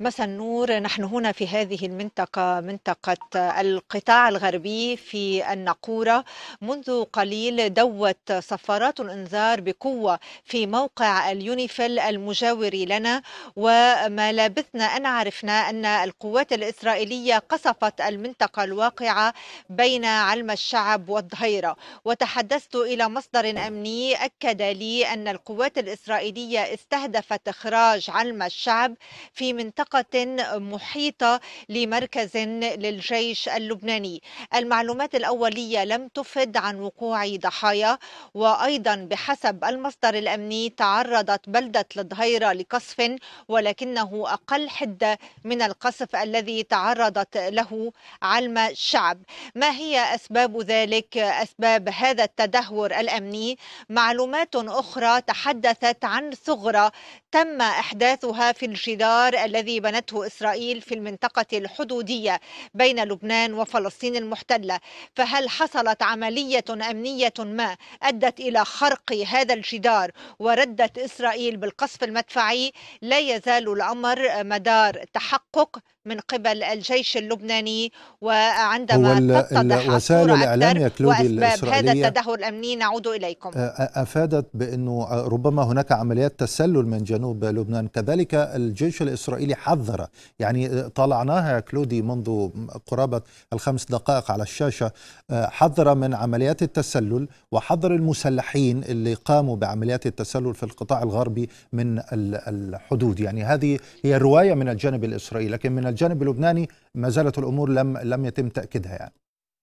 مساء النور نحن هنا في هذه المنطقة منطقة القطاع الغربي في النقورة منذ قليل دوت صفارات الإنذار بقوة في موقع اليونيفيل المجاور لنا وما لابثنا أن عرفنا أن القوات الإسرائيلية قصفت المنطقة الواقعة بين علم الشعب والظهيرة وتحدثت إلى مصدر أمني أكد لي أن القوات الإسرائيلية استهدفت إخراج علم الشعب في منطقة منطقة محيطة لمركز للجيش اللبناني المعلومات الأولية لم تفد عن وقوع ضحايا وأيضا بحسب المصدر الأمني تعرضت بلدة الظهيرة لقصف ولكنه أقل حدة من القصف الذي تعرضت له علم الشعب ما هي أسباب ذلك أسباب هذا التدهور الأمني معلومات أخرى تحدثت عن ثغرة تم إحداثها في الجدار الذي الذي بنته إسرائيل في المنطقة الحدودية بين لبنان وفلسطين المحتلة فهل حصلت عملية أمنية ما أدت إلى خرق هذا الجدار وردت إسرائيل بالقصف المدفعي لا يزال الأمر مدار تحقق من قبل الجيش اللبناني وعندما تتضح وسائل الإعلام يا كلودي الإسرائيلية هذا التدهور الأمني نعود إليكم أفادت بأنه ربما هناك عمليات تسلل من جنوب لبنان كذلك الجيش الإسرائيلي حذر يعني طالعناها يا كلودي منذ قرابة الخمس دقائق على الشاشة حذر من عمليات التسلل وحذر المسلحين اللي قاموا بعمليات التسلل في القطاع الغربي من الحدود يعني هذه هي رواية من الجانب الإسرائيلي لكن من الجانب اللبناني ما زالت الامور لم لم يتم تاكيدها يعني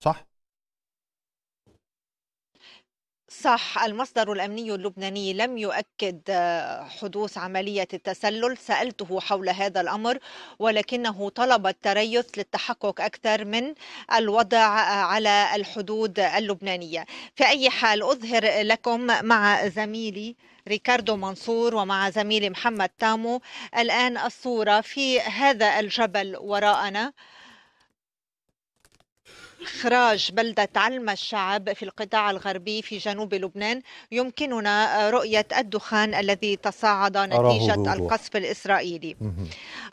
صح صح المصدر الأمني اللبناني لم يؤكد حدوث عملية التسلل سألته حول هذا الأمر ولكنه طلب التريث للتحقق أكثر من الوضع على الحدود اللبنانية في أي حال أظهر لكم مع زميلي ريكاردو منصور ومع زميلي محمد تامو الآن الصورة في هذا الجبل وراءنا إخراج بلدة علم الشعب في القطاع الغربي في جنوب لبنان يمكننا رؤية الدخان الذي تصاعد نتيجة القصف الإسرائيلي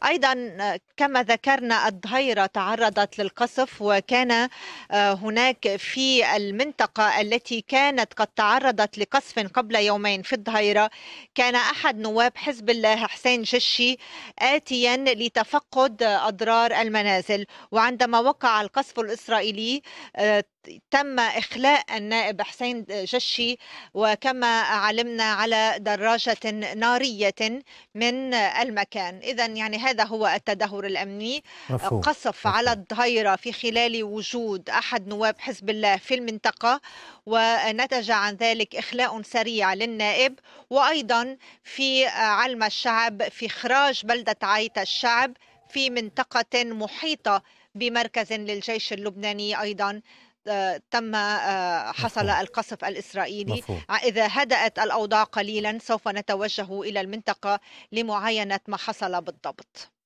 أيضا كما ذكرنا الظهيرة تعرضت للقصف وكان آه، هناك في المنطقة التي كانت قد تعرضت لقصف قبل يومين في الظهيرة كان أحد نواب حزب الله حسين جشي آتيا لتفقد أضرار المنازل وعندما وقع القصف الإسرائيلي الدولي آه، تم إخلاء النائب حسين جشي وكما علمنا على دراجة نارية من المكان إذا يعني هذا هو التدهور الأمني مفهوم. قصف مفهوم. على الظهيرة في خلال وجود أحد نواب حزب الله في المنطقة ونتج عن ذلك إخلاء سريع للنائب وأيضا في علم الشعب في إخراج بلدة عيت الشعب في منطقة محيطة بمركز للجيش اللبناني أيضا آه، تم آه، حصل القصف الإسرائيلي مفهوم. آه، إذا هدأت الأوضاع قليلا سوف نتوجه إلى المنطقة لمعاينة ما حصل بالضبط